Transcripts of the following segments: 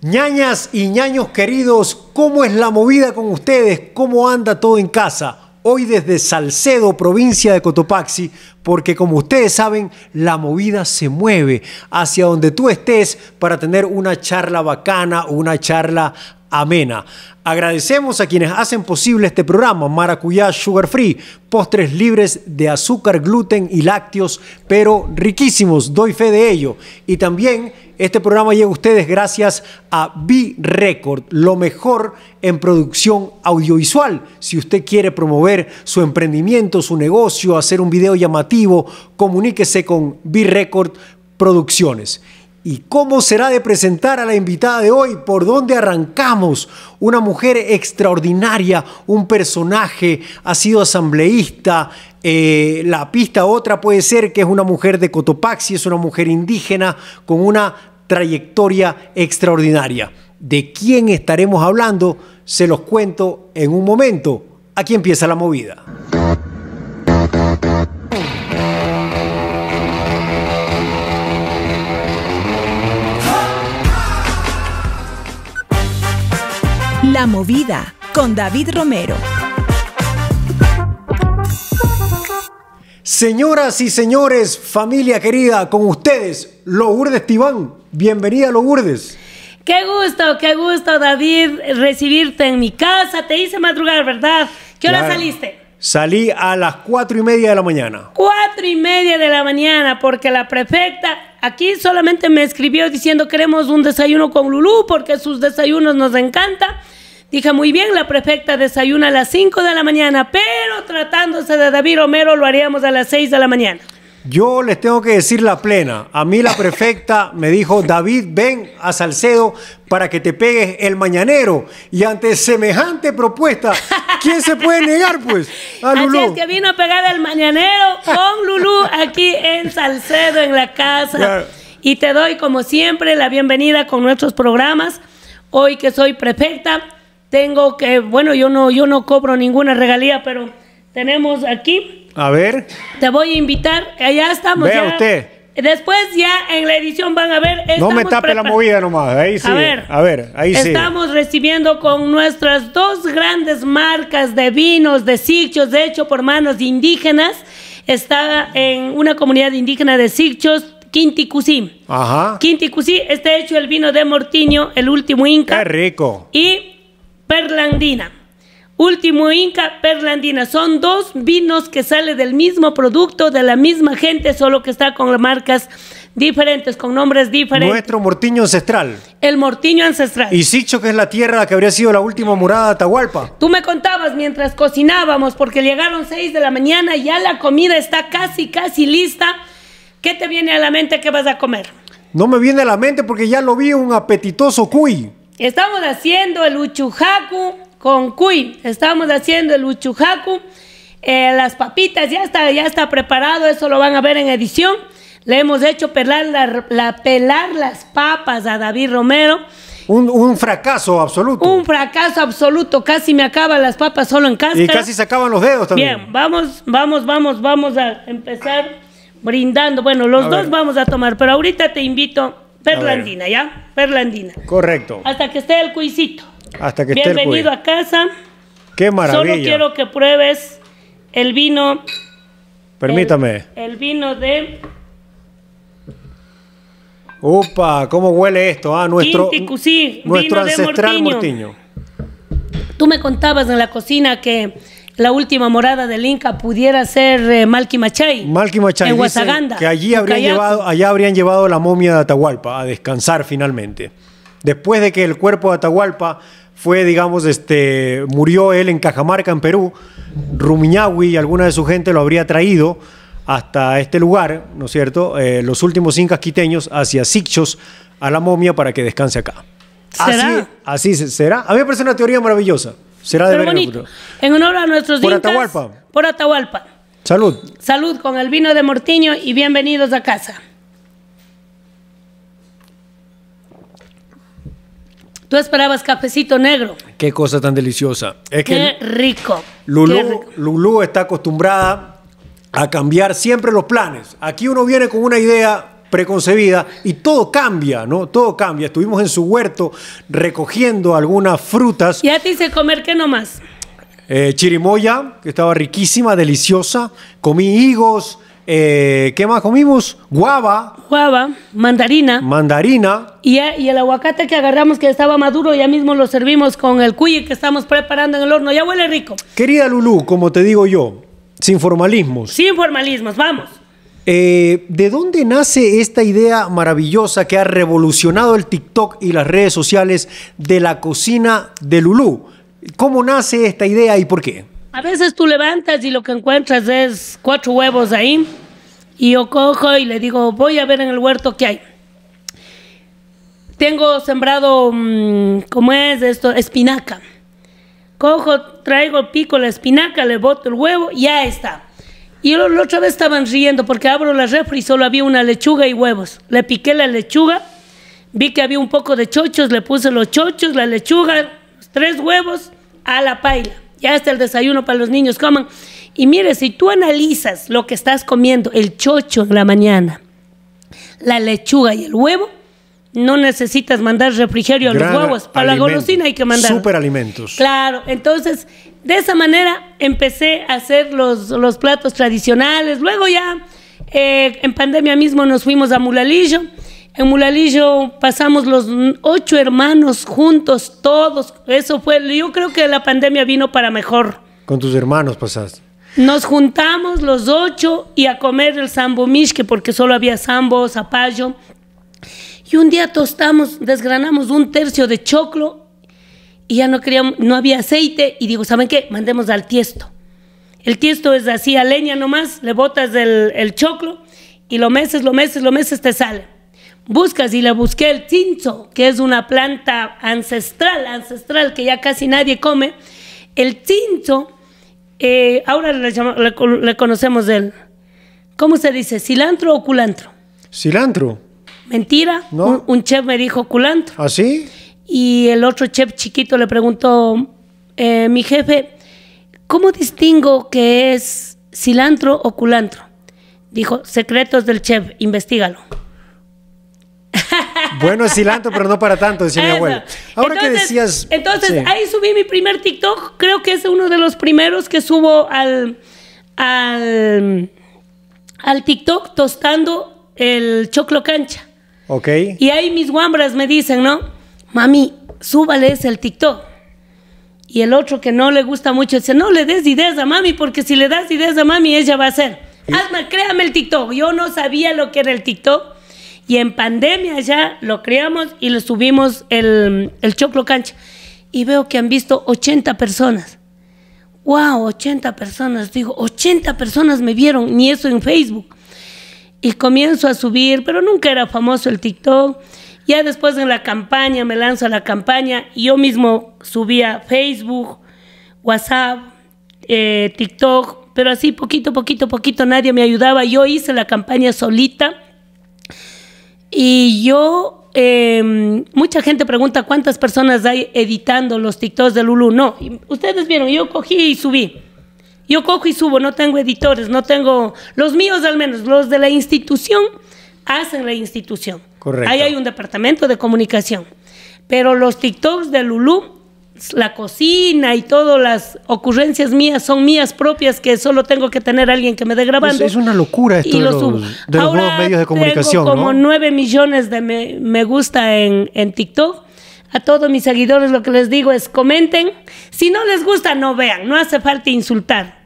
Ñañas y ñaños queridos, ¿cómo es la movida con ustedes? ¿Cómo anda todo en casa? Hoy desde Salcedo, provincia de Cotopaxi, porque como ustedes saben, la movida se mueve hacia donde tú estés para tener una charla bacana, una charla amena. Agradecemos a quienes hacen posible este programa, Maracuyá Sugar Free, postres libres de azúcar, gluten y lácteos, pero riquísimos, doy fe de ello. Y también este programa llega a ustedes gracias a B-Record, lo mejor en producción audiovisual. Si usted quiere promover su emprendimiento, su negocio, hacer un video llamativo, comuníquese con B-Record Producciones. ¿Y cómo será de presentar a la invitada de hoy? ¿Por dónde arrancamos? Una mujer extraordinaria, un personaje, ha sido asambleísta. Eh, la pista otra puede ser que es una mujer de Cotopaxi, es una mujer indígena con una trayectoria extraordinaria. ¿De quién estaremos hablando? Se los cuento en un momento. Aquí empieza la movida. La Movida con David Romero. Señoras y señores, familia querida, con ustedes, Lourdes Tibán. Bienvenida, Lourdes. Qué gusto, qué gusto, David, recibirte en mi casa. Te hice madrugar, ¿verdad? ¿Qué hora saliste? Salí a las cuatro y media de la mañana. Cuatro y media de la mañana, porque la prefecta aquí solamente me escribió diciendo queremos un desayuno con Lulú, porque sus desayunos nos encantan. Dije, muy bien, la prefecta desayuna a las 5 de la mañana, pero tratándose de David Romero lo haríamos a las 6 de la mañana. Yo les tengo que decir la plena. A mí la prefecta me dijo, David, ven a Salcedo para que te pegues el mañanero. Y ante semejante propuesta, ¿quién se puede negar, pues? Así es que vino a pegar el mañanero con Lulú aquí en Salcedo, en la casa. Y te doy, como siempre, la bienvenida con nuestros programas. Hoy que soy prefecta, tengo que, bueno, yo no, yo no cobro ninguna regalía, pero tenemos aquí. A ver. Te voy a invitar, eh, allá estamos. Vea usted. Después ya en la edición van a ver. No me tape la movida nomás, ahí sí. A ver, ahí estamos sí. Estamos recibiendo con nuestras dos grandes marcas de vinos, de sichos, de hecho por manos indígenas. Está en una comunidad indígena de sichos, Quinticusí. Ajá. Quinticusí está hecho el vino de Mortiño, el último Inca. Qué rico. Y Perlandina. Último Inca, Perlandina. Son dos vinos que salen del mismo producto, de la misma gente, solo que está con marcas diferentes, con nombres diferentes. Nuestro mortiño ancestral. El mortiño ancestral. Y Sicho, que es la tierra que habría sido la última morada de Atahualpa. Tú me contabas mientras cocinábamos, porque llegaron seis de la mañana, ya la comida está casi, casi lista. ¿Qué te viene a la mente que vas a comer? No me viene a la mente porque ya lo vi un apetitoso cuy. Estamos haciendo el uchujacu con cuy. Estamos haciendo el uchujacu. Eh, las papitas ya está, ya está preparado. Eso lo van a ver en edición. Le hemos hecho pelar, la, pelar las papas a David Romero. Un, fracaso absoluto. Un fracaso absoluto. Casi me acaban las papas solo en casa. Y casi se acaban los dedos también. Bien, vamos, vamos, vamos, vamos a empezar brindando. Bueno, los dos vamos a tomar, pero ahorita te invito Perlandina, ¿ya? Perlandina. Correcto. Hasta que esté el cuisito. Hasta que esté el Bienvenido a casa. Qué maravilla. Solo quiero que pruebes el vino. Permítame. El, vino de. Upa, cómo huele esto, ah, nuestro, nuestro vino ancestral de Tú me contabas en la cocina que la última morada del Inca pudiera ser eh, Malki Machay En Huasaganda. Que allí habrían llevado, allá habrían llevado la momia de Atahualpa a descansar finalmente. Después de que el cuerpo de Atahualpa fue, digamos, este, murió él en Cajamarca, en Perú, Rumiñahui y alguna de su gente lo habría traído hasta este lugar, ¿no es cierto? Eh, los últimos incas quiteños hacia Sixos a la momia para que descanse acá. ¿Será? Así, así será. A mí me parece una teoría maravillosa. Será de En, honor a nuestros por Atahualpa. Por Atahualpa. Salud. Salud con el vino de Mortiño y bienvenidos a casa. Tú esperabas cafecito negro. Qué cosa tan deliciosa. Qué rico. Qué rico. Lulú está acostumbrada a cambiar siempre los planes. Aquí uno viene con una idea preconcebida y todo cambia, ¿no? Todo cambia. Estuvimos en su huerto recogiendo algunas frutas. Y a ti se comer ¿qué nomás. Eh, chirimoya, que estaba riquísima, deliciosa. Comí higos. Eh, ¿Qué más comimos? Guava. Guava, mandarina. Mandarina. Y, el aguacate que agarramos que estaba maduro, ya mismo lo servimos con el cuy que estamos preparando en el horno. Ya huele rico. Querida Lulú, como te digo yo, sin formalismos. Sin formalismos, vamos. Eh, ¿De dónde nace esta idea maravillosa que ha revolucionado el TikTok y las redes sociales de la cocina de Lulú? ¿Cómo nace esta idea y por qué? A veces tú levantas y lo que encuentras es cuatro huevos ahí y yo cojo y le digo, voy a ver en el huerto qué hay. Tengo sembrado, mm, ¿cómo es esto? Espinaca. Cojo, traigo, pico la espinaca, le boto el huevo, y ya está. Y la otra vez estaban riendo porque abro la refri y solo había una lechuga y huevos. Le piqué la lechuga, vi que había un poco de chochos, le puse los chochos, la lechuga, tres huevos a la paila. Ya está el desayuno para los niños, coman. Y mire, si tú analizas lo que estás comiendo, el chocho en la mañana, la lechuga y el huevo, no necesitas mandar refrigerio a los huevos. Para la golosina hay que mandar. Superalimentos. Claro, entonces de esa manera empecé a hacer los, los platos tradicionales. Luego ya eh, en pandemia mismo nos fuimos a Mulalillo. En Mulalillo pasamos los ocho hermanos juntos, todos. Eso fue, yo creo que la pandemia vino para mejor. Con tus hermanos pasaste. Nos juntamos los ocho y a comer el sambo mishke, porque solo había sambo, zapallo. Y un día tostamos, desgranamos un tercio de choclo y ya no, queríamos, no había aceite y digo, ¿saben qué? Mandemos al tiesto. El tiesto es así, a leña nomás, le botas el, choclo y lo meses, lo meses, lo meses te sale. Buscas y le busqué el cinzo, que es una planta ancestral, ancestral que ya casi nadie come. El cinzo, eh, ahora le, conocemos el, ¿cómo se dice? ¿Cilantro o culantro? Cilantro. Mentira. No. Un, chef me dijo culantro. ¿Ah, sí? Y el otro chef chiquito le preguntó, eh, mi jefe, ¿cómo distingo que es cilantro o culantro? Dijo, secretos del chef, investigalo. Bueno es cilantro, pero no para tanto, decía mi abuelo. Ahora que decías... Entonces, ahí subí mi primer TikTok, creo que es uno de los primeros que subo al, al, al TikTok tostando el choclo cancha. Ok. Y ahí mis guambras me dicen, ¿no? mami, súbales el TikTok. Y el otro que no le gusta mucho dice, no le des ideas a mami, porque si le das ideas a mami, ella va a hacer. créame el TikTok. Yo no sabía lo que era el TikTok. Y en pandemia ya lo creamos y le subimos el, el choclo cancha. Y veo que han visto 80 personas. ¡Wow! 80 personas. Digo, 80 personas me vieron, ni eso en Facebook. Y comienzo a subir, pero nunca era famoso el TikTok. Ya después en la campaña, me lanzo a la campaña, yo mismo subía Facebook, WhatsApp, eh, TikTok, pero así poquito, poquito, poquito, nadie me ayudaba. Yo hice la campaña solita y yo, em, mucha gente pregunta cuántas personas hay editando los TikToks de Lulu. No, ustedes vieron, yo cogí y subí. Yo cojo y subo, no tengo editores, no tengo los míos al menos, los de la institución hacen la institución. Ahí hay un departamento de comunicación. Pero los TikToks de Lulú, la cocina y todas las ocurrencias mías son mías propias que solo tengo que tener alguien que me dé grabando. Es, es una locura esto y de los, medios de comunicación. Tengo como 9 millones de me, gusta en, en TikTok a todos mis seguidores lo que les digo es comenten. Si no les gusta, no vean, no hace falta insultar.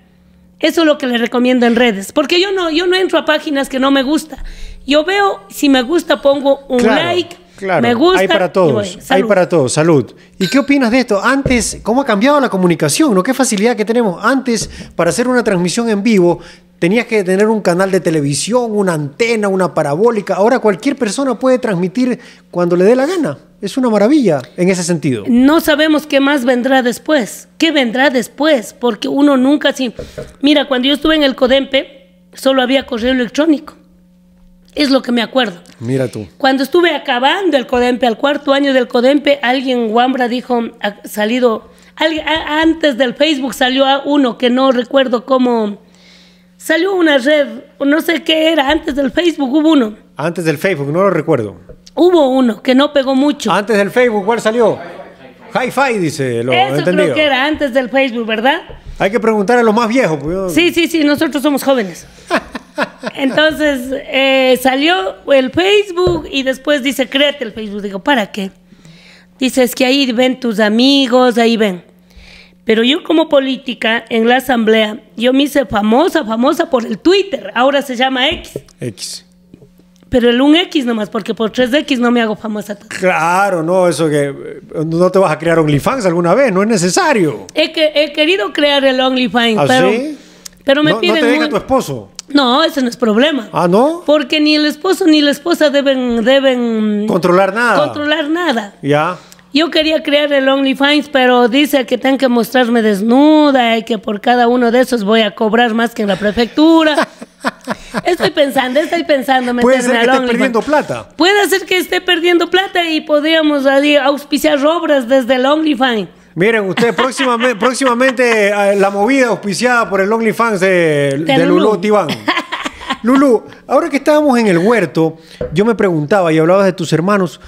Eso es lo que les recomiendo en redes, porque yo no, yo no entro a páginas que no me gusta. Yo veo, si me gusta, pongo un like. Claro, me gusta. Hay para todos. hay para todos. Salud. ¿Y qué opinas de esto? Antes, ¿cómo ha cambiado la comunicación? ¿No? ¿Qué facilidad que tenemos? Antes, para hacer una transmisión en vivo, tenías que tener un canal de televisión, una antena, una parabólica. Ahora cualquier persona puede transmitir cuando le dé la gana. Es una maravilla en ese sentido. No sabemos qué más vendrá después. ¿Qué vendrá después? Porque uno nunca si Mira, cuando yo estuve en el Codempe, solo había correo electrónico. Es lo que me acuerdo. Mira tú. Cuando estuve acabando el Codempe, al cuarto año del Codempe, alguien Wambra dijo, ha salido, antes del Facebook salió uno que no recuerdo cómo, salió una red, no sé qué era, antes del Facebook hubo uno. Antes del Facebook, no lo recuerdo. Hubo uno que no pegó mucho. Antes del Facebook, ¿cuál salió? Hi-Fi, dice, lo Eso creo que era antes del Facebook, ¿verdad? Hay que preguntar a los más viejos. Pues, sí, sí, sí, nosotros somos jóvenes. Entonces eh, salió el Facebook y después dice, créate el Facebook. Digo, ¿para qué? Dice, que ahí ven tus amigos, ahí ven. Pero yo como política en la asamblea, yo me hice famosa, famosa por el Twitter. Ahora se llama X. X. Pero el 1X nomás, porque por 3X no me hago famosa. Claro, no, eso que eh, no te vas a crear OnlyFans alguna vez, no es necesario. He, que, he querido crear el OnlyFans, ¿Ah, pero, pero me no, piden... No te venga tu esposo. No, ese no es problema. Ah, ¿no? Porque ni el esposo ni la esposa deben... deben controlar nada. Controlar nada. Ya. Yo quería crear el OnlyFans, pero dice que tengo que mostrarme desnuda y que por cada uno de esos voy a cobrar más que en la prefectura. estoy pensando, estoy pensando Puede ser que esté perdiendo plata. Puede ser que esté perdiendo plata y podríamos auspiciar obras desde el OnlyFans. Miren, ustedes, próximamente, eh, la movida auspiciada por el OnlyFans de, de, de Lulú, Tibán. Lulú, ahora que estábamos en el huerto, yo me preguntaba y hablabas de tus hermanos.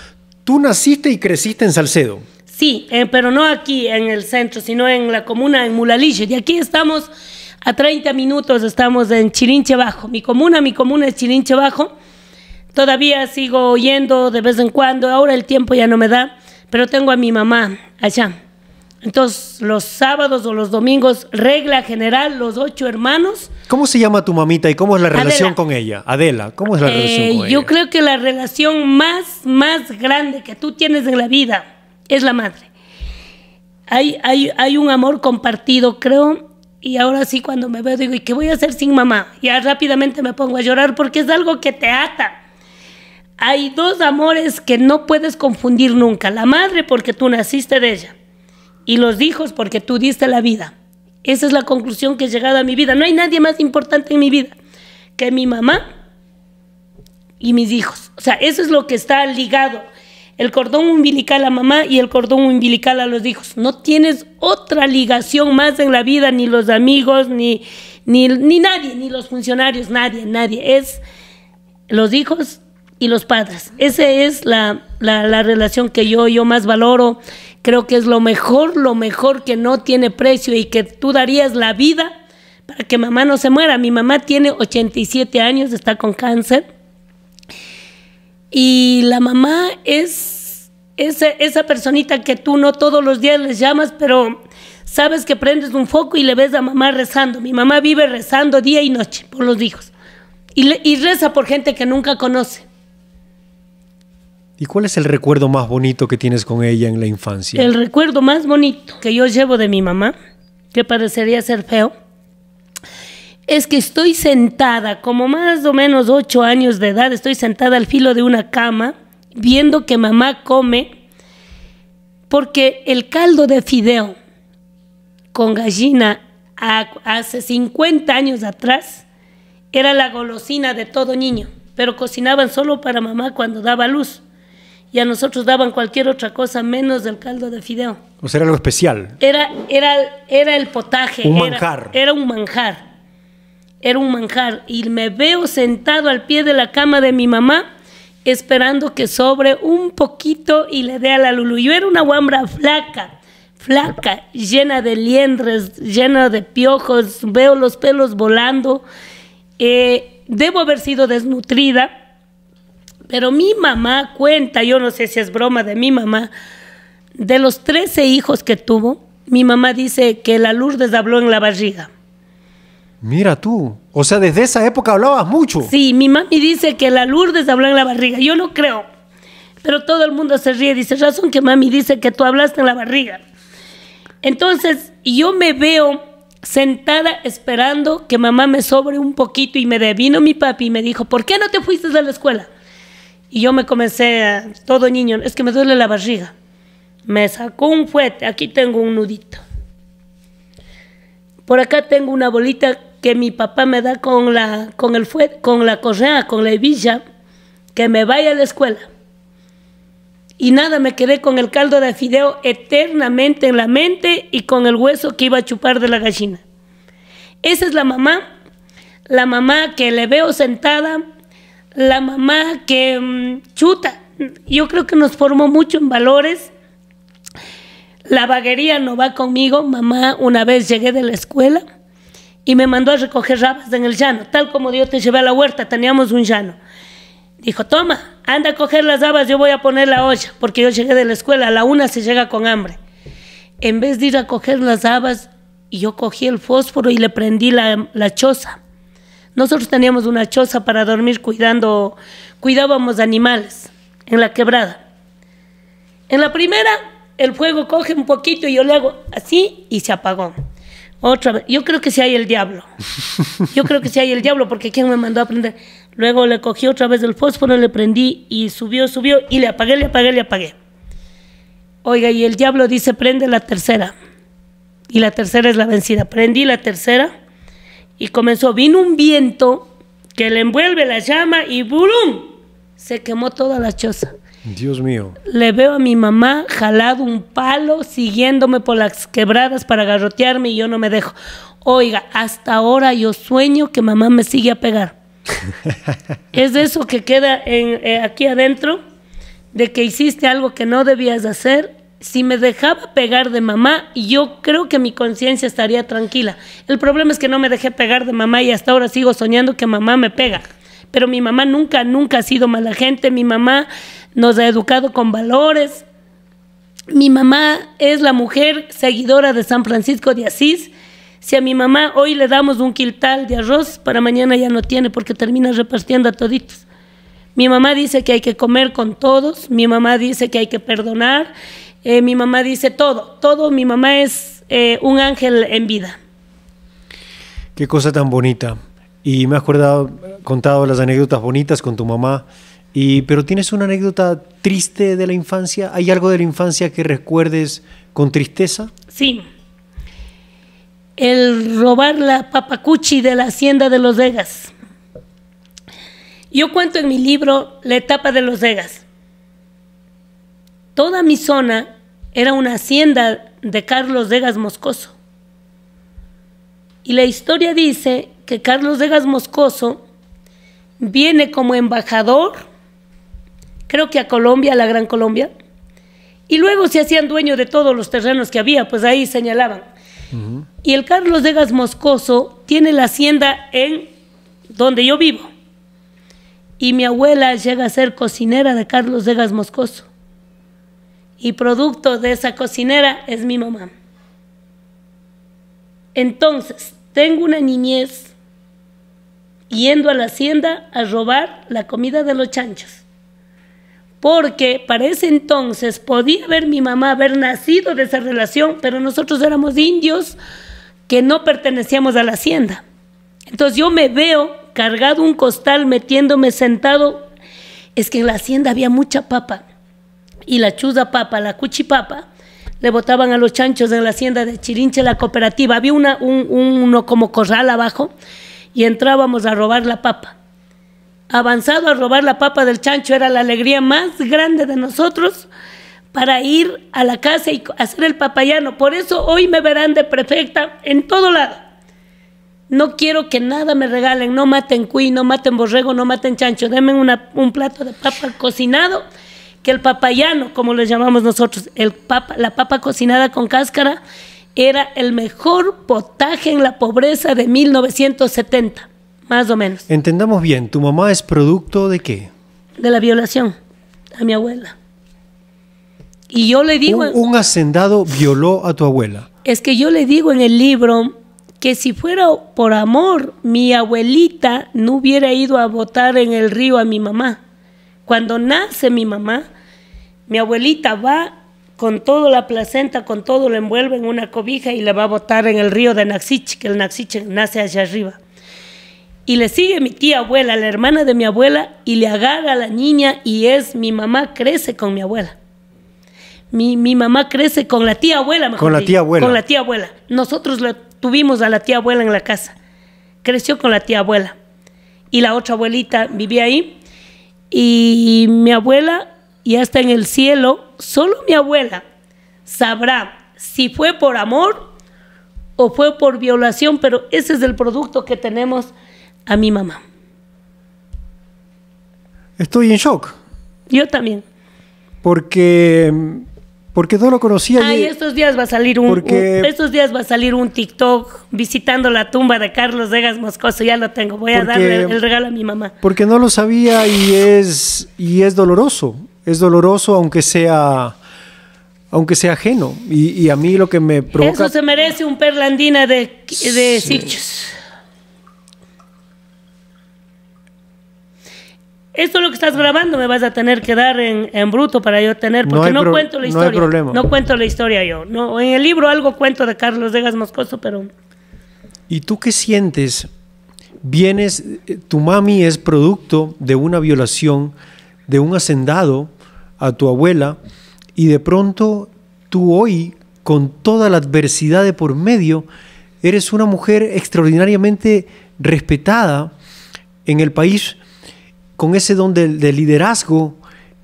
Tú naciste y creciste en Salcedo. Sí, eh, pero no aquí en el centro, sino en la comuna, en Mulaliche. De aquí estamos a 30 minutos, estamos en Chirinche Bajo. Mi comuna, mi comuna es Chirinche Bajo. Todavía sigo yendo de vez en cuando, ahora el tiempo ya no me da, pero tengo a mi mamá allá entonces, los sábados o los domingos, regla general, los ocho hermanos. ¿Cómo se llama tu mamita y cómo es la relación con ella? Adela, ¿cómo es la eh, relación con yo ella? Yo creo que la relación más, más grande que tú tienes en la vida es la madre. Hay, hay, hay un amor compartido, creo, y ahora sí cuando me veo digo, ¿y qué voy a hacer sin mamá? Ya rápidamente me pongo a llorar porque es algo que te ata. Hay dos amores que no puedes confundir nunca, la madre porque tú naciste de ella y los hijos porque tú diste la vida. Esa es la conclusión que he llegado a mi vida. No hay nadie más importante en mi vida que mi mamá y mis hijos. O sea, eso es lo que está ligado. El cordón umbilical a mamá y el cordón umbilical a los hijos. No tienes otra ligación más en la vida, ni los amigos, ni, ni, nadie, ni los funcionarios, nadie, nadie. Es los hijos y los padres. Esa es la, relación que yo, yo más valoro creo que es lo mejor, lo mejor que no tiene precio y que tú darías la vida para que mamá no se muera. Mi mamá tiene 87 años, está con cáncer. Y la mamá es esa, esa personita que tú no todos los días les llamas, pero sabes que prendes un foco y le ves a mamá rezando. Mi mamá vive rezando día y noche por los hijos. y reza por gente que nunca conoce. ¿Y cuál es el recuerdo más bonito que tienes con ella en la infancia? El recuerdo más bonito que yo llevo de mi mamá, que parecería ser feo, es que estoy sentada, como más o menos ocho años de edad, estoy sentada al filo de una cama, viendo que mamá come, porque el caldo de fideo con gallina hace 50 años atrás era la golosina de todo niño, pero cocinaban solo para mamá cuando daba luz y a nosotros daban cualquier otra cosa menos del caldo de fideo. O sea, era lo especial. Era, era, era el potaje. Un manjar. Era, un manjar. Era un manjar. Y me veo sentado al pie de la cama de mi mamá esperando que sobre un poquito y le dé a la Lulu. Yo era una guambra flaca, flaca, llena de liendres, llena de piojos, veo los pelos volando. Eh, debo haber sido desnutrida pero mi mamá cuenta, yo no sé si es broma de mi mamá, de los 13 hijos que tuvo, mi mamá dice que la Lourdes habló en la barriga. Mira tú, o sea, desde esa época hablabas mucho. Sí, mi mami dice que la Lourdes habló en la barriga, yo no creo, pero todo el mundo se ríe, dice, razón que mami dice que tú hablaste en la barriga. Entonces, yo me veo sentada esperando que mamá me sobre un poquito y me devino mi papi y me dijo, ¿por qué no te fuiste de la escuela? Y yo me comencé, todo niño, es que me duele la barriga. Me sacó un fuete, aquí tengo un nudito. Por acá tengo una bolita que mi papá me da con la, con el con la correa, con la hebilla, que me vaya a la escuela. Y nada, me quedé con el caldo de fideo eternamente en la mente y con el hueso que iba a chupar de la gallina. Esa es la mamá, la mamá que le veo sentada la mamá que mm, chuta, yo creo que nos formó mucho en valores. La vaguería no va conmigo. Mamá, una vez llegué de la escuela y me mandó a recoger rabas en el llano, tal como Dios te llevé a la huerta, teníamos un llano. Dijo, toma, anda a coger las habas yo voy a poner la olla, porque yo llegué de la escuela, a la una se llega con hambre. En vez de ir a coger las habas, yo cogí el fósforo y le prendí la choza. Nosotros teníamos una choza para dormir cuidando, cuidábamos animales en la quebrada. En la primera, el fuego coge un poquito y yo le hago así y se apagó. Otra vez, yo creo que si hay el diablo. Yo creo que si hay el diablo porque ¿quién me mandó a prender? Luego le cogí otra vez el fósforo, le prendí y subió, subió y le apagué, le apagué, le apagué. Oiga, y el diablo dice, prende la tercera. Y la tercera es la vencida. Prendí la tercera y comenzó, vino un viento que le envuelve la llama y ¡burum! Se quemó toda la choza. Dios mío. Le veo a mi mamá jalado un palo, siguiéndome por las quebradas para garrotearme y yo no me dejo. Oiga, hasta ahora yo sueño que mamá me sigue a pegar. es de eso que queda eh, aquí adentro, de que hiciste algo que no debías hacer si me dejaba pegar de mamá, yo creo que mi conciencia estaría tranquila. El problema es que no me dejé pegar de mamá y hasta ahora sigo soñando que mamá me pega. Pero mi mamá nunca, nunca ha sido mala gente. Mi mamá nos ha educado con valores. Mi mamá es la mujer seguidora de San Francisco de Asís. Si a mi mamá hoy le damos un quiltal de arroz, para mañana ya no tiene porque termina repartiendo a toditos. Mi mamá dice que hay que comer con todos, mi mamá dice que hay que perdonar, eh, mi mamá dice todo, todo, mi mamá es eh, un ángel en vida. Qué cosa tan bonita. Y me has acordado, contado las anécdotas bonitas con tu mamá. Y, pero tienes una anécdota triste de la infancia. ¿Hay algo de la infancia que recuerdes con tristeza? Sí. El robar la papacuchi de la hacienda de los Vegas. Yo cuento en mi libro la etapa de los Vegas. Toda mi zona era una hacienda de Carlos Degas Moscoso. Y la historia dice que Carlos Degas Moscoso viene como embajador, creo que a Colombia, a la Gran Colombia, y luego se hacían dueño de todos los terrenos que había, pues ahí señalaban. Y el Carlos Degas Moscoso tiene la hacienda en donde yo vivo. Y mi abuela llega a ser cocinera de Carlos Degas Moscoso y producto de esa cocinera es mi mamá. Entonces, tengo una niñez yendo a la hacienda a robar la comida de los chanchos. Porque para ese entonces podía ver mi mamá haber nacido de esa relación, pero nosotros éramos indios que no pertenecíamos a la hacienda. Entonces yo me veo cargado un costal metiéndome sentado. Es que en la hacienda había mucha papa y la chuza papa, la cuchipapa, le botaban a los chanchos en la hacienda de Chirinche, la cooperativa. Había una, un, uno como corral abajo y entrábamos a robar la papa. Avanzado a robar la papa del chancho era la alegría más grande de nosotros para ir a la casa y hacer el papayano. Por eso hoy me verán de perfecta en todo lado. No quiero que nada me regalen, no maten cuy, no maten borrego, no maten chancho, denme un plato de papa cocinado que el papayano, como le llamamos nosotros, el papa, la papa cocinada con cáscara, era el mejor potaje en la pobreza de 1970, más o menos. Entendamos bien, ¿tu mamá es producto de qué? De la violación a mi abuela. Y yo le digo... Un, un hacendado violó a tu abuela. Es que yo le digo en el libro que si fuera por amor, mi abuelita no hubiera ido a votar en el río a mi mamá. Cuando nace mi mamá, mi abuelita va con toda la placenta, con todo lo envuelve en una cobija y la va a botar en el río de Naxich, que el Naxich nace allá arriba. Y le sigue mi tía abuela, la hermana de mi abuela, y le agarra a la niña y es mi mamá crece con mi abuela. Mi, mamá crece con la tía abuela, Con la tía abuela. Con la tía abuela. Nosotros la tuvimos a la tía abuela en la casa. Creció con la tía abuela. Y la otra abuelita vivía ahí y mi abuela ya está en el cielo. Solo mi abuela sabrá si fue por amor o fue por violación, pero ese es el producto que tenemos a mi mamá. Estoy en shock. Yo también. Porque porque no lo conocía. Ay, estos días va a salir un, estos días va a salir un TikTok visitando la tumba de Carlos Degas Moscoso, ya lo tengo, voy a darle el regalo a mi mamá. Porque no lo sabía y es y es doloroso, es doloroso aunque sea aunque sea ajeno y, a mí lo que me provoca Eso se merece un perlandina de de sí. esto es lo que estás grabando, me vas a tener que dar en, bruto para yo tener, porque no, cuento la historia. No hay problema. No cuento la historia yo. No, en el libro algo cuento de Carlos Degas Moscoso, pero... ¿Y tú qué sientes? Vienes, tu mami es producto de una violación, de un hacendado a tu abuela, y de pronto tú hoy, con toda la adversidad de por medio, eres una mujer extraordinariamente respetada en el país con ese don de, liderazgo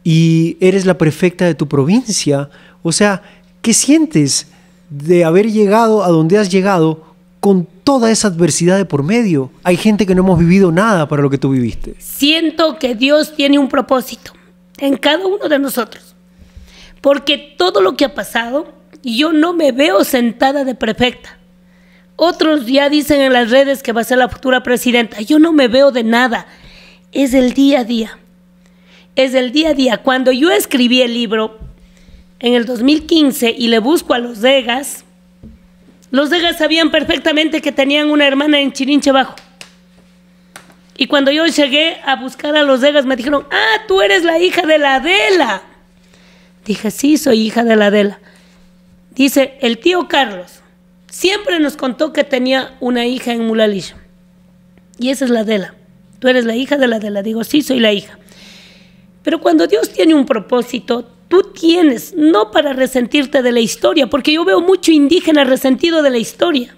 y eres la prefecta de tu provincia. O sea, ¿qué sientes de haber llegado a donde has llegado con toda esa adversidad de por medio? Hay gente que no hemos vivido nada para lo que tú viviste. Siento que Dios tiene un propósito en cada uno de nosotros. Porque todo lo que ha pasado, yo no me veo sentada de prefecta. Otros ya dicen en las redes que va a ser la futura presidenta. Yo no me veo de nada es el día a día. Es el día a día. Cuando yo escribí el libro en el 2015 y le busco a los Degas, los Degas sabían perfectamente que tenían una hermana en Chirinche Bajo. Y cuando yo llegué a buscar a los Degas, me dijeron, ah, tú eres la hija de la Adela. Dije, sí, soy hija de la Adela. Dice, el tío Carlos siempre nos contó que tenía una hija en Mulalillo. Y esa es la Adela tú eres la hija de la de la. Digo, sí, soy la hija. Pero cuando Dios tiene un propósito, tú tienes, no para resentirte de la historia, porque yo veo mucho indígena resentido de la historia.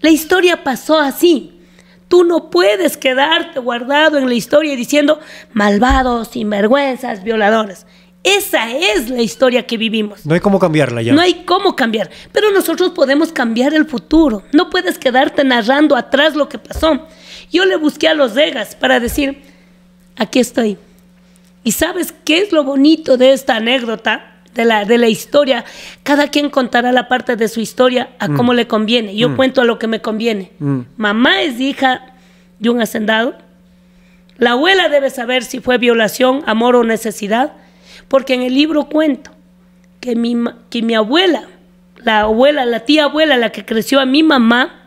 La historia pasó así. Tú no puedes quedarte guardado en la historia diciendo malvados, sinvergüenzas, violadores. Esa es la historia que vivimos. No hay cómo cambiarla ya. No hay cómo cambiar. Pero nosotros podemos cambiar el futuro. No puedes quedarte narrando atrás lo que pasó. Yo le busqué a los Degas para decir, aquí estoy. ¿Y sabes qué es lo bonito de esta anécdota? De la, de la historia, cada quien contará la parte de su historia a mm. cómo le conviene. Yo mm. cuento a lo que me conviene. Mm. Mamá es hija de un hacendado. La abuela debe saber si fue violación, amor o necesidad, porque en el libro cuento que mi, que mi abuela, la abuela, la tía abuela, la que creció a mi mamá,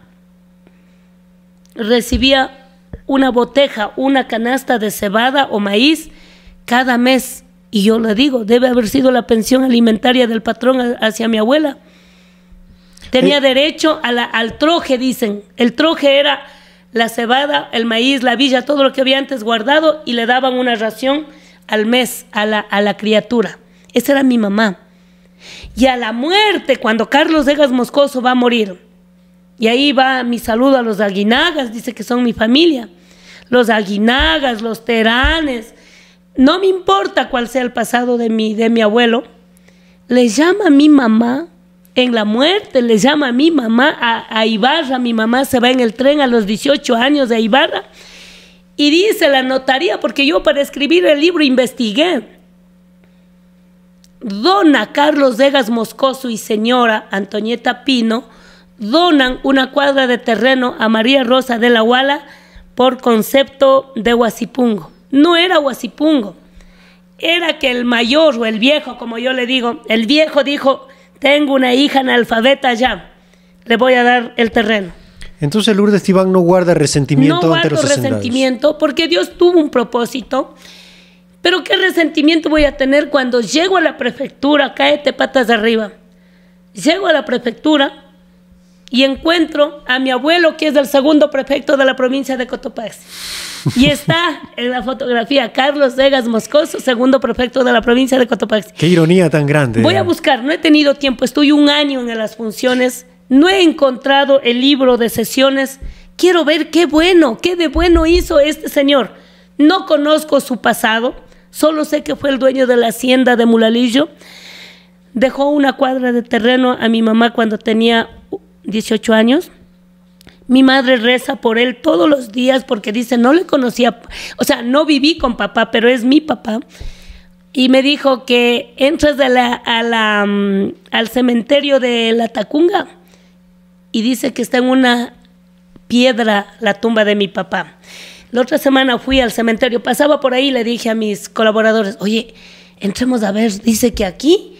recibía una boteja, una canasta de cebada o maíz cada mes. Y yo le digo, debe haber sido la pensión alimentaria del patrón hacia mi abuela. Tenía eh. derecho a la, al troje, dicen. El troje era la cebada, el maíz, la villa, todo lo que había antes guardado y le daban una ración al mes a la, a la criatura. Esa era mi mamá. Y a la muerte, cuando Carlos Degas Moscoso va a morir, y ahí va mi saludo a los aguinagas, dice que son mi familia. Los aguinagas, los teranes. No me importa cuál sea el pasado de mi, de mi abuelo. Le llama a mi mamá en la muerte, le llama a mi mamá a, Ibarra. Mi mamá se va en el tren a los 18 años de Ibarra. Y dice la notaría, porque yo para escribir el libro investigué. Dona Carlos Degas Moscoso y señora Antonieta Pino donan una cuadra de terreno a María Rosa de la Huala por concepto de Huasipungo. No era Huasipungo, era que el mayor o el viejo, como yo le digo, el viejo dijo, tengo una hija analfabeta allá, le voy a dar el terreno. Entonces Lourdes Iván no guarda resentimiento ante los No guardo resentimiento porque Dios tuvo un propósito. Pero qué resentimiento voy a tener cuando llego a la prefectura, cáete patas arriba. Llego a la prefectura y encuentro a mi abuelo, que es el segundo prefecto de la provincia de Cotopaxi. Y está en la fotografía Carlos Vegas Moscoso, segundo prefecto de la provincia de Cotopaxi. Qué ironía tan grande. Voy a buscar, no he tenido tiempo, estoy un año en las funciones, no he encontrado el libro de sesiones. Quiero ver qué bueno, qué de bueno hizo este señor. No conozco su pasado, solo sé que fue el dueño de la hacienda de Mulalillo. Dejó una cuadra de terreno a mi mamá cuando tenía 18 años. Mi madre reza por él todos los días porque dice, no le conocía, o sea, no viví con papá, pero es mi papá. Y me dijo que entras la, mm, al cementerio de la Tacunga y dice que está en una piedra la tumba de mi papá. La otra semana fui al cementerio, pasaba por ahí y le dije a mis colaboradores, oye, entremos a ver, dice que aquí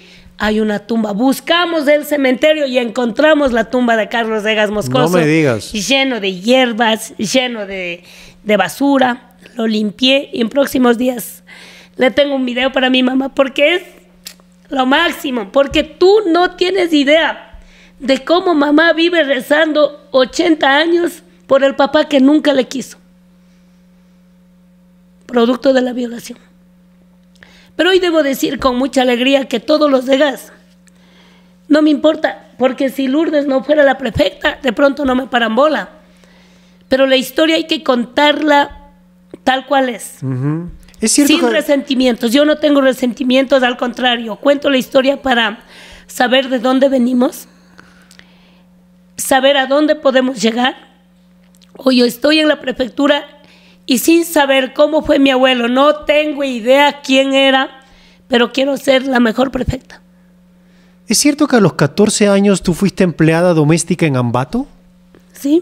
hay una tumba. Buscamos el cementerio y encontramos la tumba de Carlos Vegas Moscoso. No me digas. Lleno de hierbas, lleno de, de basura. Lo limpié y en próximos días le tengo un video para mi mamá porque es lo máximo. Porque tú no tienes idea de cómo mamá vive rezando 80 años por el papá que nunca le quiso. Producto de la violación. Pero hoy debo decir con mucha alegría que todos los de gas, no me importa, porque si Lourdes no fuera la prefecta, de pronto no me parambola. Pero la historia hay que contarla tal cual es. Sin resentimientos. Yo no tengo resentimientos, al contrario. Cuento la historia para saber de dónde venimos, saber a dónde podemos llegar. Hoy yo estoy en la prefectura y sin saber cómo fue mi abuelo, no tengo idea quién era, pero quiero ser la mejor prefecta. ¿Es cierto que a los 14 años tú fuiste empleada doméstica en Ambato? Sí.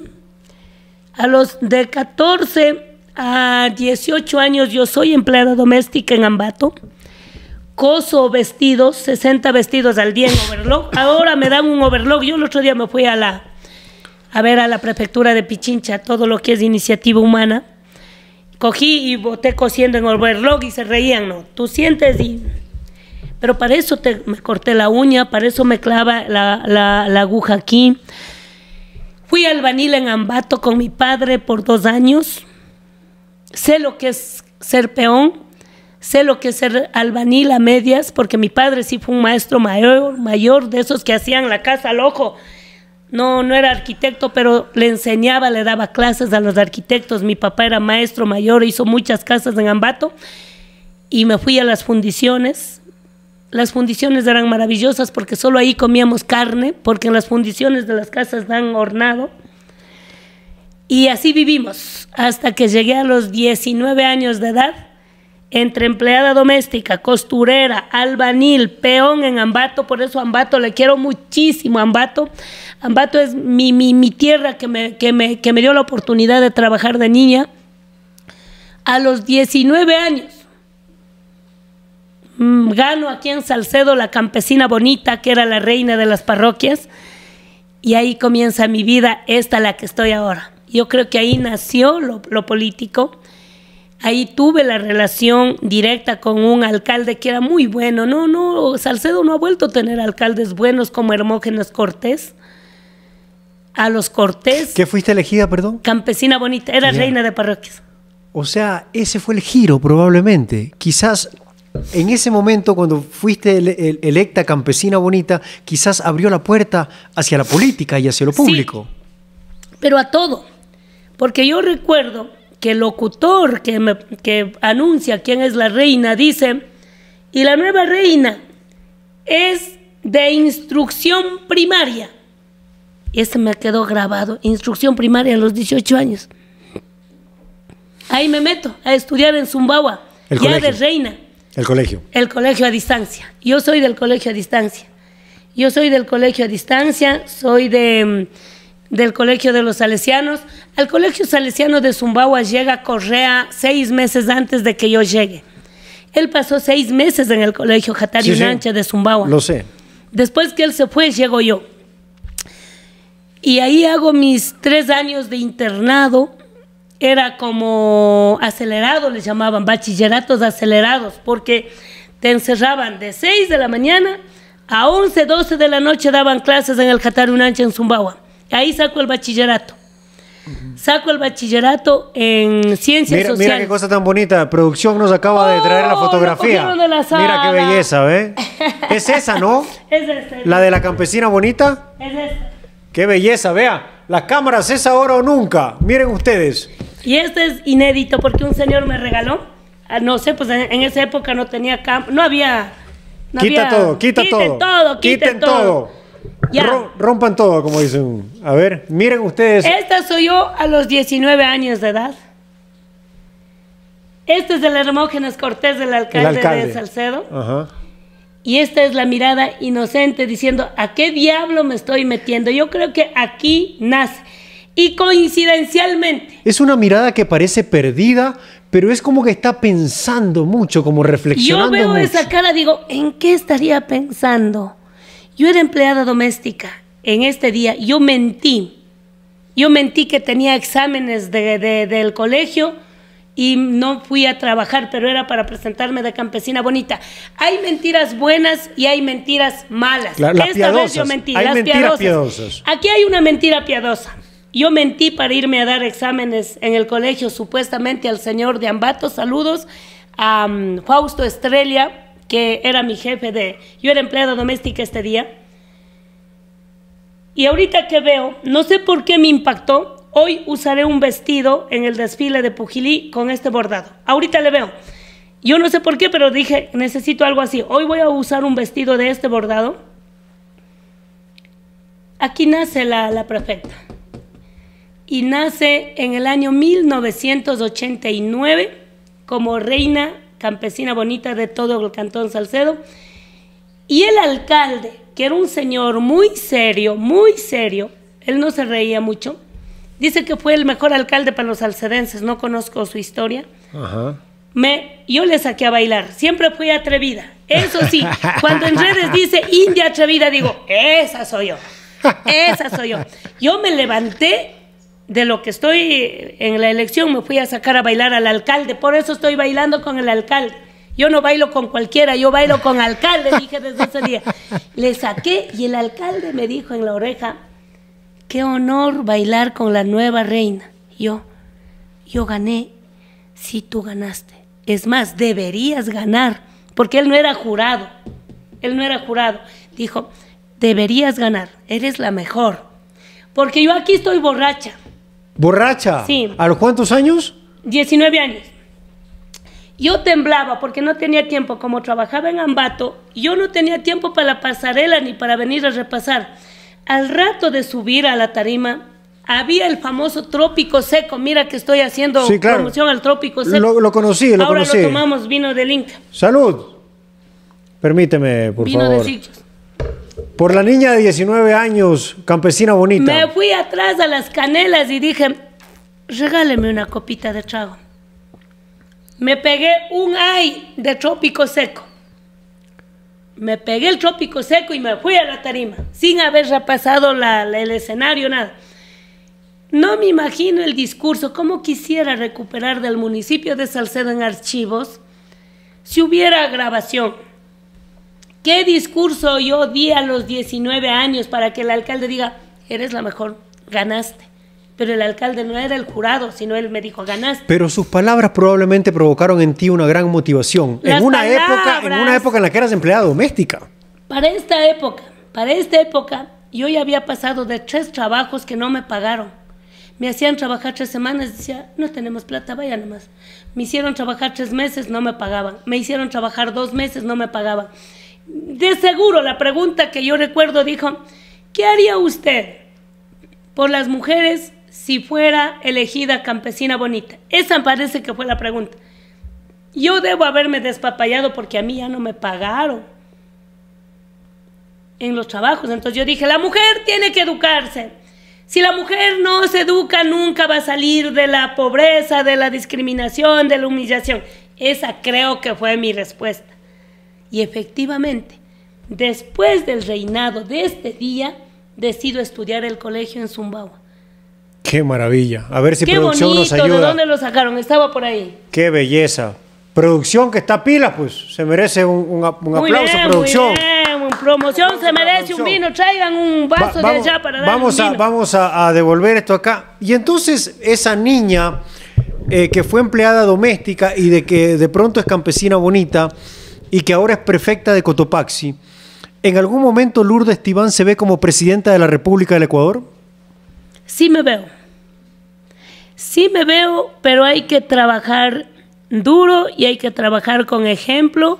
A los de 14 a 18 años yo soy empleada doméstica en Ambato. Coso vestidos, 60 vestidos al día en overlock. Ahora me dan un overlock. Yo el otro día me fui a la a ver a la prefectura de Pichincha todo lo que es iniciativa humana cogí y boté cosiendo en overlock y se reían, no, tú sientes y... Pero para eso te, me corté la uña, para eso me clava la, aguja aquí. Fui albanil en Ambato con mi padre por dos años. Sé lo que es ser peón, sé lo que es ser albanil a medias, porque mi padre sí fue un maestro mayor, mayor de esos que hacían la casa al ojo no, no era arquitecto, pero le enseñaba, le daba clases a los arquitectos. Mi papá era maestro mayor, hizo muchas casas en Ambato. Y me fui a las fundiciones. Las fundiciones eran maravillosas porque solo ahí comíamos carne, porque en las fundiciones de las casas dan hornado. Y así vivimos hasta que llegué a los 19 años de edad, entre empleada doméstica, costurera, albanil, peón en Ambato. Por eso Ambato le quiero muchísimo, Ambato Ambato es mi, tierra que me, que, me, dio la oportunidad de trabajar de niña. A los 19 años mm, gano aquí en Salcedo la campesina bonita, que era la reina de las parroquias, y ahí comienza mi vida, esta la que estoy ahora. Yo creo que ahí nació lo político, ahí tuve la relación directa con un alcalde que era muy bueno, no, no, Salcedo no ha vuelto a tener alcaldes buenos como Hermógenes Cortés, a los Cortés. ¿Qué fuiste elegida, perdón? Campesina bonita, era reina de parroquias. O sea, ese fue el giro probablemente. Quizás en ese momento, cuando fuiste electa campesina bonita, quizás abrió la puerta hacia la política y hacia lo público. pero a todo. Porque yo recuerdo que el locutor que, me, que anuncia quién es la reina dice, y la nueva reina es de instrucción primaria. Y este me quedó grabado. Instrucción primaria a los 18 años. Ahí me meto a estudiar en Zumbawa, El ya de reina. El colegio. El colegio a distancia. Yo soy del colegio a distancia. Yo soy del colegio a distancia, soy de, mm, del colegio de los salesianos. Al colegio salesiano de Zumbawa llega Correa seis meses antes de que yo llegue. Él pasó seis meses en el colegio Jatari Nancha de Zumbawa. Lo sé. Después que él se fue, llego yo. Y ahí hago mis tres años de internado. Era como acelerado, les llamaban bachilleratos acelerados, porque te encerraban de 6 de la mañana a 11, 12 de la noche daban clases en el Catarunancha en Zumbawa. Ahí saco el bachillerato. Saco el bachillerato en ciencias mira, sociales. Mira qué cosa tan bonita. Producción nos acaba de traer la oh, fotografía. mira qué belleza, ¿eh? es esa, ¿no? es esta. ¿La de la campesina bonita? Es esta. Qué belleza, vea. Las cámaras es ahora o nunca. Miren ustedes. Y este es inédito porque un señor me regaló. Ah, no sé, pues en, esa época no tenía cámara. No había. nada. quita todo, quita quiten todo. quiten, todo. Rompan todo, como dicen. A ver, miren ustedes. Esta soy yo a los 19 años de edad. Este es el Hermógenes Cortés, del el alcalde. de Salcedo. Ajá. Y esta es la mirada inocente diciendo, ¿a qué diablo me estoy metiendo? Yo creo que aquí nace. Y coincidencialmente. Es una mirada que parece perdida, pero es como que está pensando mucho, como reflexionando. Yo veo esa cara, digo, ¿en qué estaría pensando? Yo era empleada doméstica en este día, yo mentí. Yo mentí que tenía exámenes de, del colegio y no fui a trabajar, pero era para presentarme de campesina bonita. Hay mentiras buenas y hay mentiras malas. Esta vez yo mentí, piadosas. Aquí hay una mentira piadosa. Yo mentí para irme a dar exámenes en el colegio, supuestamente al señor de Ambato. Saludos a mm, Fausto Estrella, que era mi jefe de... Yo era empleada doméstica este día. Y ahorita que veo, no sé por qué me impactó, Hoy usaré un vestido en el desfile de Pujilí con este bordado. Ahorita le veo. Yo no sé por qué, pero dije, necesito algo así. Hoy voy a usar un vestido de este bordado. Aquí nace la, la prefecta. Y nace en el año 1989 como reina campesina bonita de todo el cantón Salcedo. Y el alcalde, que era un señor muy serio, muy serio, él no se reía mucho, Dice que fue el mejor alcalde para los alcedenses, no conozco su historia. Me, yo le saqué a bailar, siempre fui atrevida. Eso sí, cuando en redes dice India atrevida, digo, esa soy yo, esa soy yo. Yo me levanté de lo que estoy eh, en la elección, me fui a sacar a bailar al alcalde, por eso estoy bailando con el alcalde. Yo no bailo con cualquiera, yo bailo con alcalde, dije desde ese día. Le saqué y el alcalde me dijo en la oreja, Qué honor bailar con la nueva reina. Yo, yo gané si tú ganaste. Es más, deberías ganar, porque él no era jurado. Él no era jurado. Dijo, deberías ganar, eres la mejor. Porque yo aquí estoy borracha. ¿Borracha? Sí. ¿A los cuántos años? 19 años. Yo temblaba porque no tenía tiempo, como trabajaba en Ambato, yo no tenía tiempo para la pasarela ni para venir a repasar. Al rato de subir a la tarima, había el famoso trópico seco. Mira que estoy haciendo promoción al trópico seco. Lo, lo conocí, lo Ahora conocí. Ahora tomamos vino del Inca. Salud. Permíteme, por favor. Vino de Por la niña de 19 años, campesina bonita. Me fui atrás a las canelas y dije, regáleme una copita de trago. Me pegué un ay de trópico seco me pegué el trópico seco y me fui a la tarima, sin haber repasado el escenario, nada. No me imagino el discurso, cómo quisiera recuperar del municipio de Salcedo en archivos si hubiera grabación. ¿Qué discurso yo di a los 19 años para que el alcalde diga, eres la mejor, ganaste? pero el alcalde no era el jurado, sino él me dijo, ganaste. Pero sus palabras probablemente provocaron en ti una gran motivación, en una, época, en una época en la que eras empleada doméstica. Para esta época, para esta época, yo ya había pasado de tres trabajos que no me pagaron. Me hacían trabajar tres semanas, decía, no tenemos plata, vaya nomás. Me hicieron trabajar tres meses, no me pagaban. Me hicieron trabajar dos meses, no me pagaban. De seguro, la pregunta que yo recuerdo dijo, ¿qué haría usted por las mujeres si fuera elegida campesina bonita? Esa parece que fue la pregunta. Yo debo haberme despapallado porque a mí ya no me pagaron en los trabajos. Entonces yo dije, la mujer tiene que educarse. Si la mujer no se educa, nunca va a salir de la pobreza, de la discriminación, de la humillación. Esa creo que fue mi respuesta. Y efectivamente, después del reinado de este día, decido estudiar el colegio en Zumbawa. Qué maravilla. A ver si producción nos ayuda. ¿De dónde lo sacaron? Estaba por ahí. Qué belleza. Producción que está pila, pues se merece un, aplauso, bien, producción. Promoción se merece un vino, traigan un vaso de allá para darle vamos A, vamos a, devolver esto acá. Y entonces esa niña eh, que fue empleada doméstica y de que de pronto es campesina bonita y que ahora es prefecta de Cotopaxi, ¿en algún momento Lourdes Tibán se ve como presidenta de la República del Ecuador? Sí me veo. Sí me veo, pero hay que trabajar duro y hay que trabajar con ejemplo,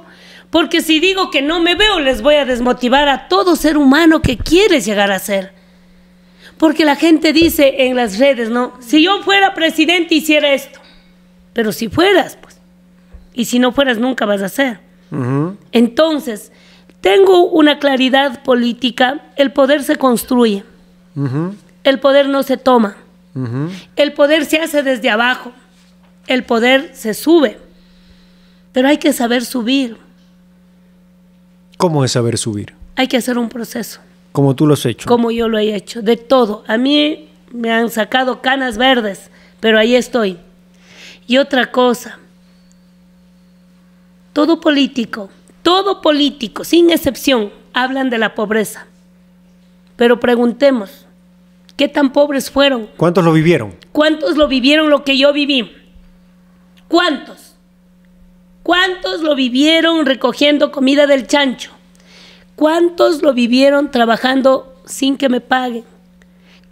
porque si digo que no me veo, les voy a desmotivar a todo ser humano que quiere llegar a ser. Porque la gente dice en las redes, ¿no? Si yo fuera presidente hiciera esto. Pero si fueras, pues. Y si no fueras, nunca vas a ser. Entonces, tengo una claridad política, el poder se construye. El poder no se toma. El poder se hace desde abajo. El poder se sube. Pero hay que saber subir. ¿Cómo es saber subir? Hay que hacer un proceso. Como tú lo has hecho. Como yo lo he hecho. De todo. A mí me han sacado canas verdes, pero ahí estoy. Y otra cosa. Todo político, todo político, sin excepción, hablan de la pobreza. Pero preguntemos, qué tan pobres fueron. ¿Cuántos lo vivieron? ¿Cuántos lo vivieron lo que yo viví? ¿Cuántos? ¿Cuántos lo vivieron recogiendo comida del chancho? ¿Cuántos lo vivieron trabajando sin que me paguen?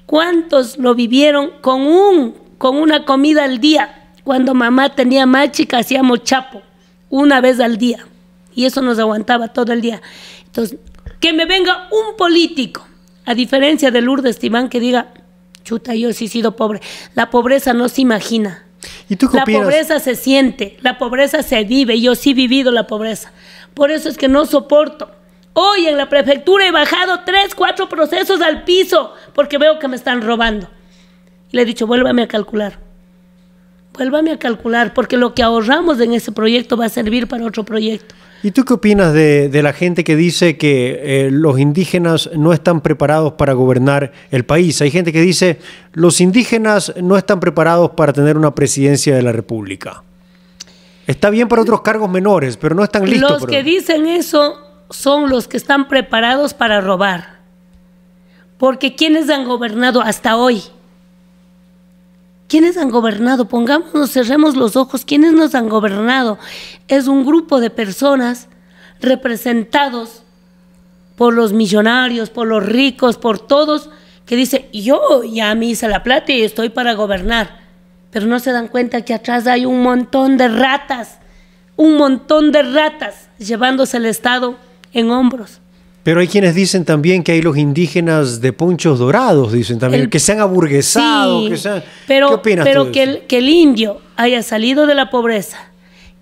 ¿Cuántos lo vivieron con un con una comida al día? Cuando mamá tenía más chica hacíamos chapo una vez al día y eso nos aguantaba todo el día. Entonces, que me venga un político a diferencia de Lourdes Estimán que diga, chuta, yo sí he sido pobre. La pobreza no se imagina. ¿Y tú la pobreza se siente, la pobreza se vive. Yo sí he vivido la pobreza. Por eso es que no soporto. Hoy en la prefectura he bajado tres, cuatro procesos al piso porque veo que me están robando. Y le he dicho, vuélvame a calcular vuélvame a calcular, porque lo que ahorramos en ese proyecto va a servir para otro proyecto. ¿Y tú qué opinas de, la gente que dice que eh, los indígenas no están preparados para gobernar el país? Hay gente que dice, los indígenas no están preparados para tener una presidencia de la República. Está bien para otros cargos menores, pero no están listos. Los que dicen eso son los que están preparados para robar. Porque quienes han gobernado hasta hoy? ¿Quiénes han gobernado? Pongámonos, cerremos los ojos. ¿Quiénes nos han gobernado? Es un grupo de personas representados por los millonarios, por los ricos, por todos, que dice, yo ya me hice la plata y estoy para gobernar. Pero no se dan cuenta que atrás hay un montón de ratas, un montón de ratas llevándose el Estado en hombros. Pero hay quienes dicen también que hay los indígenas de ponchos dorados, dicen también, que se han aburguesado. pero, que, El, que el indio haya salido de la pobreza,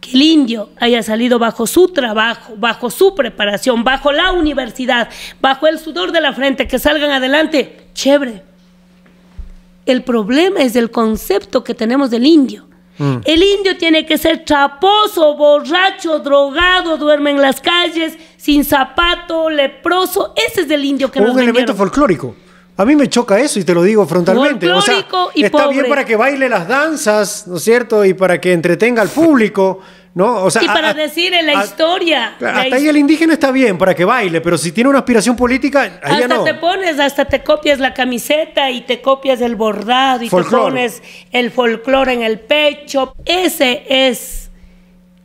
que el indio haya salido bajo su trabajo, bajo su preparación, bajo la universidad, bajo el sudor de la frente, que salgan adelante, chévere. El problema es el concepto que tenemos del indio. Mm. El indio tiene que ser traposo, borracho, drogado, duerme en las calles, sin zapato, leproso. Ese es el indio que o Un elemento folclórico. A mí me choca eso y te lo digo frontalmente. O sea, y está bien para que baile las danzas, ¿no es cierto? Y para que entretenga al público. ¿no? y para decir en la historia. Hasta ahí el indígena está bien para que baile, pero si tiene una aspiración política, hasta no. te pones, hasta te copias la camiseta y te copias el bordado y te pones el folclore en el pecho. Ese es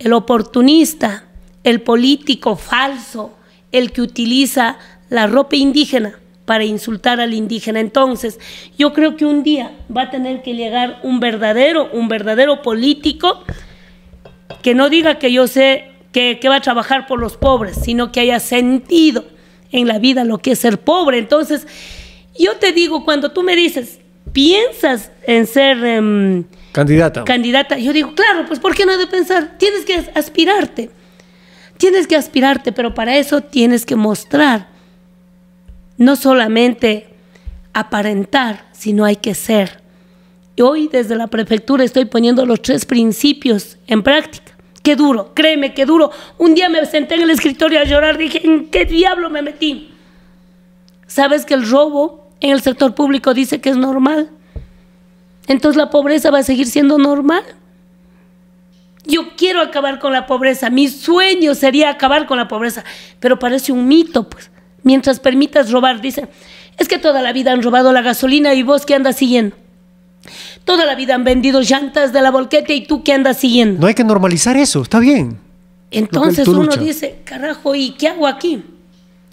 el oportunista, el político falso, el que utiliza la ropa indígena para insultar al indígena. Entonces, yo creo que un día va a tener que llegar un verdadero, un verdadero político que no diga que yo sé que, va a trabajar por los pobres, sino que haya sentido en la vida lo que es ser pobre. Entonces, yo te digo, cuando tú me dices, piensas en ser... Em, candidata. Candidata, yo digo, claro, pues ¿por qué no de pensar? Tienes que aspirarte. Tienes que aspirarte, pero para eso tienes que mostrar. No solamente aparentar, sino hay que ser. Y hoy desde la prefectura estoy poniendo los tres principios en práctica. Qué duro, créeme, qué duro. Un día me senté en el escritorio a llorar, dije, ¿en qué diablo me metí? Sabes que el robo en el sector público dice que es normal. Entonces la pobreza va a seguir siendo normal. Yo quiero acabar con la pobreza, mi sueño sería acabar con la pobreza, pero parece un mito, pues. Mientras permitas robar, dicen, es que toda la vida han robado la gasolina y vos qué andas siguiendo. Toda la vida han vendido llantas de la volqueta y tú qué andas siguiendo. No hay que normalizar eso, está bien. Entonces uno dice, carajo, ¿y qué hago aquí?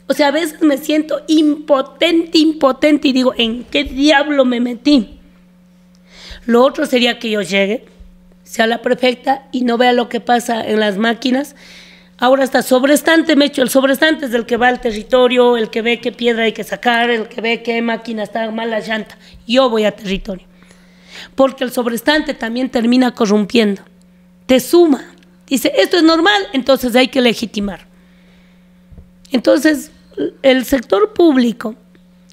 O sea, a veces me siento impotente, impotente y digo, ¿en qué diablo me metí? Lo otro sería que yo llegue, sea la perfecta y no vea lo que pasa en las máquinas. Ahora está sobrestante, me echo. El sobrestante es el que va al territorio, el que ve qué piedra hay que sacar, el que ve qué máquina está mal la llanta. Yo voy a territorio porque el sobrestante también termina corrompiendo, te suma. Dice, esto es normal, entonces hay que legitimar. Entonces, el sector público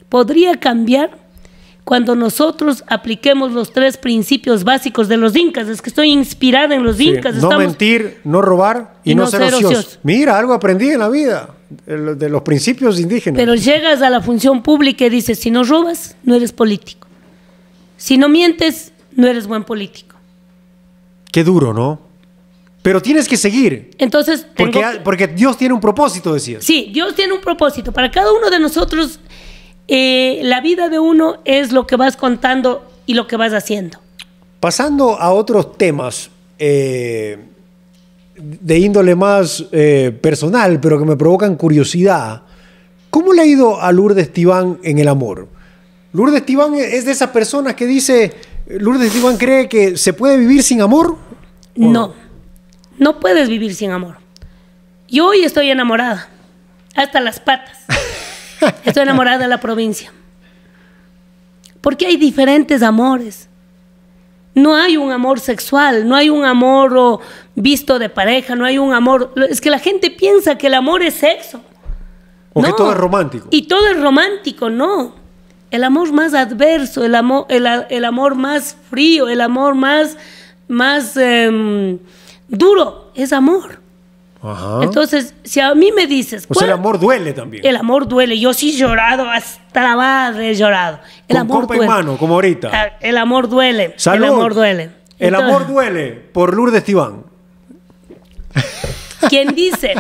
podría cambiar cuando nosotros apliquemos los tres principios básicos de los incas. Es que estoy inspirada en los incas. No mentir, no robar y, no, ser, Mira, algo aprendí en la vida de los principios indígenas. Pero llegas a la función pública y dices, si no robas, no eres político. Si no mientes, no eres buen político. Qué duro, ¿no? Pero tienes que seguir. Entonces, porque, porque Dios tiene un propósito, decías. Sí, Dios tiene un propósito. Para cada uno de nosotros, eh, la vida de uno es lo que vas contando y lo que vas haciendo. Pasando a otros temas eh, de índole más eh, personal, pero que me provocan curiosidad. ¿Cómo le ha ido a Lourdes Tibán en el amor? Lourdes Tibán es de esa persona que dice, Lourdes Tibán cree que se puede vivir sin amor. No, no, puedes vivir sin amor. Yo hoy estoy enamorada, hasta las patas. estoy enamorada de la provincia. Porque hay diferentes amores. No hay un amor sexual, no hay un amor oh, visto de pareja, no hay un amor... Es que la gente piensa que el amor es sexo. O que todo es romántico. Y todo es romántico, no el amor más adverso, el amor, el, amor más frío, el amor más, más em, duro, es amor. Entonces, si a mí me dices... Pues el amor duele también. El amor duele. Yo sí he llorado, hasta la madre he llorado. El amor duele. mano, como ahorita. Ah, el amor duele. El amor duele. el amor duele, por Lourdes Tibán. Quien dice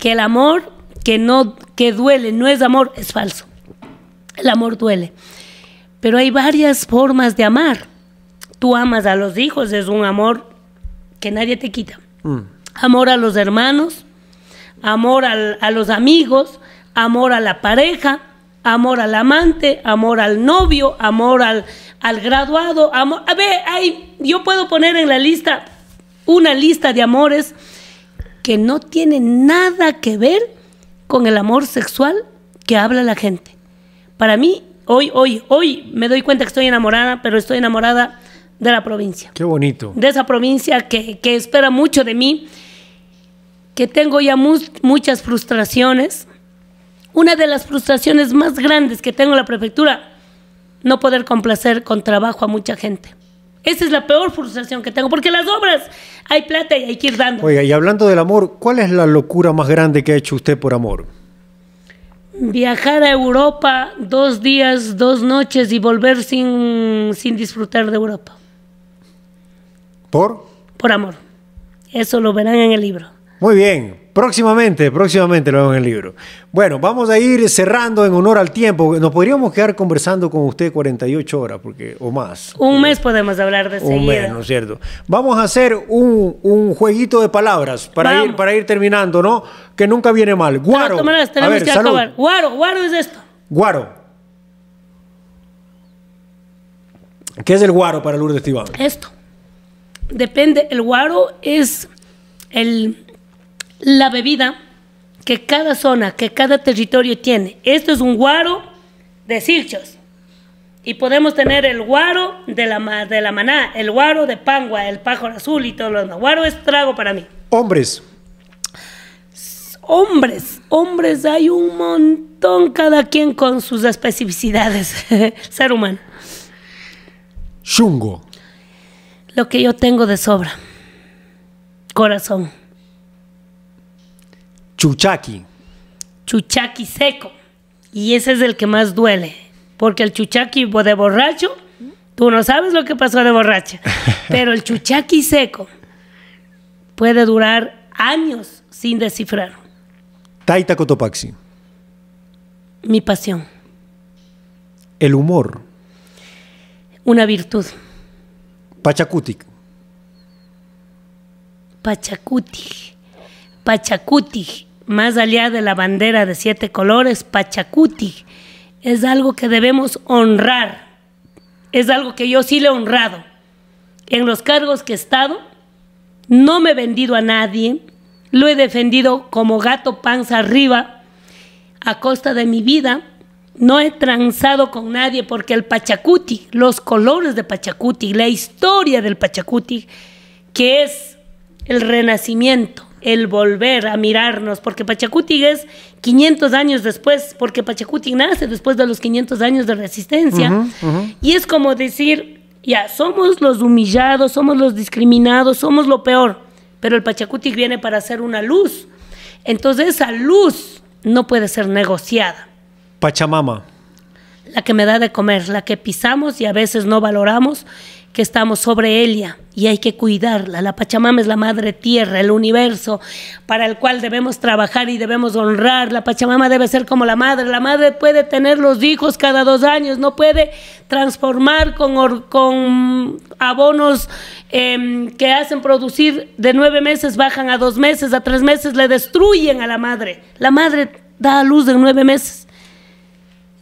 que el amor que, no, que duele no es amor, es falso el amor duele. Pero hay varias formas de amar. Tú amas a los hijos, es un amor que nadie te quita. Mm. Amor a los hermanos, amor a los amigos, amor a la pareja, amor al amante, amor al novio, amor al, graduado, amor... A ver, hay, yo puedo poner en la lista una lista de amores que no tienen nada que ver con el amor sexual que habla la gente. Para mí, hoy, hoy, hoy me doy cuenta que estoy enamorada, pero estoy enamorada de la provincia. Qué bonito. De esa provincia que, espera mucho de mí, que tengo ya muchas frustraciones. Una de las frustraciones más grandes que tengo en la prefectura, no poder complacer con trabajo a mucha gente. Esa es la peor frustración que tengo, porque las obras hay plata y hay que ir dando. Oiga, y hablando del amor, ¿cuál es la locura más grande que ha hecho usted por amor? viajar a Europa dos días, dos noches y volver sin, disfrutar de Europa. ¿Por? Por amor. Eso lo verán en el libro. Muy bien. Próximamente, próximamente lo vemos en el libro. Bueno, vamos a ir cerrando en honor al tiempo. Nos podríamos quedar conversando con usted 48 horas porque, o más. Un mes podemos hablar de seguida. Un mes, ¿no es cierto? Vamos a hacer un, jueguito de palabras para ir, terminando, ¿no? Que nunca viene mal. Guaro. Guaro, guaro es esto. Guaro. ¿Qué es el guaro para Lourdes Tibán? Esto. Depende. El guaro es el la bebida que cada zona, que cada territorio tiene. Esto es un guaro de silchos. Y podemos tener el guaro de la, de la maná, el guaro de pangua, el pájaro azul y todo lo demás. Guaro es trago para mí. Hombres. Hombres, hombres, hay un montón, cada quien con sus especificidades. Ser humano. Chungo. Lo que yo tengo de sobra. Corazón. Chuchaki. chuchaqui seco. Y ese es el que más duele. Porque el chuchaqui de borracho, tú no sabes lo que pasó de borracha. Pero el chuchaqui seco puede durar años sin descifrar. Taita Cotopaxi. Mi pasión. El humor. Una virtud. Pachacuti. Pachacutic. Pachacutic más allá de la bandera de siete colores, Pachacuti, es algo que debemos honrar. Es algo que yo sí le he honrado. En los cargos que he estado, no me he vendido a nadie, lo he defendido como gato panza arriba, a costa de mi vida. No he tranzado con nadie porque el Pachacuti, los colores de Pachacuti, la historia del Pachacuti, que es el renacimiento, el volver a mirarnos, porque Pachacuti es 500 años después, porque Pachacuti nace después de los 500 años de resistencia, y es como decir, ya, somos los humillados, somos los discriminados, somos lo peor, pero el Pachacuti viene para ser una luz, entonces esa luz no puede ser negociada. Pachamama. La que me da de comer, la que pisamos y a veces no valoramos que estamos sobre ella y hay que cuidarla. La Pachamama es la madre tierra, el universo para el cual debemos trabajar y debemos honrar. La Pachamama debe ser como la madre. La madre puede tener los hijos cada dos años, no puede transformar con, con abonos em, que hacen producir de nueve meses, bajan a dos meses, a tres meses, le destruyen a la madre. La madre da a luz en nueve meses,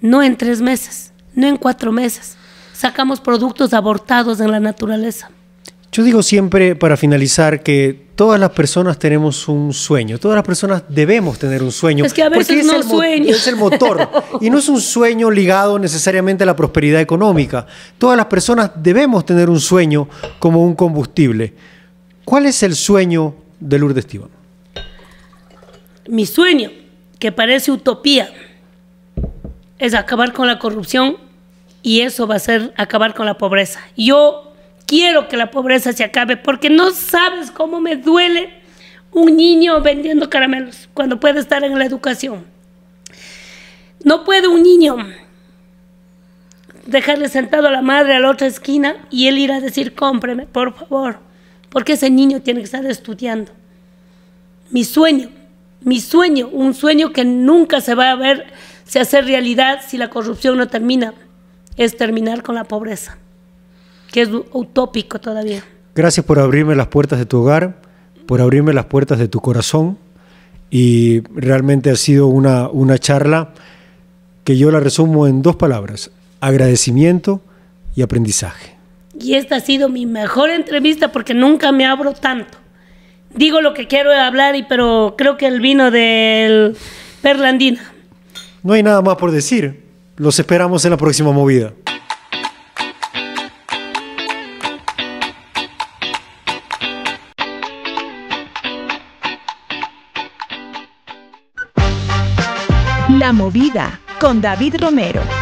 no en tres meses, no en cuatro meses sacamos productos abortados en la naturaleza. Yo digo siempre, para finalizar, que todas las personas tenemos un sueño, todas las personas debemos tener un sueño. Es que a veces es el el motor. y no es un sueño ligado necesariamente a la prosperidad económica. Todas las personas debemos tener un sueño como un combustible. ¿Cuál es el sueño de Lourdes Tibón? Mi sueño, que parece utopía, es acabar con la corrupción y eso va a ser acabar con la pobreza. Yo quiero que la pobreza se acabe porque no sabes cómo me duele un niño vendiendo caramelos cuando puede estar en la educación. No puede un niño dejarle sentado a la madre a la otra esquina y él ir a decir, cómpreme, por favor, porque ese niño tiene que estar estudiando. Mi sueño, mi sueño, un sueño que nunca se va a ver, se hace realidad si la corrupción no termina es terminar con la pobreza, que es utópico todavía. Gracias por abrirme las puertas de tu hogar, por abrirme las puertas de tu corazón y realmente ha sido una, una charla que yo la resumo en dos palabras, agradecimiento y aprendizaje. Y esta ha sido mi mejor entrevista porque nunca me abro tanto. Digo lo que quiero hablar, y, pero creo que el vino del Perlandina. No hay nada más por decir. Los esperamos en la próxima movida. La movida con David Romero.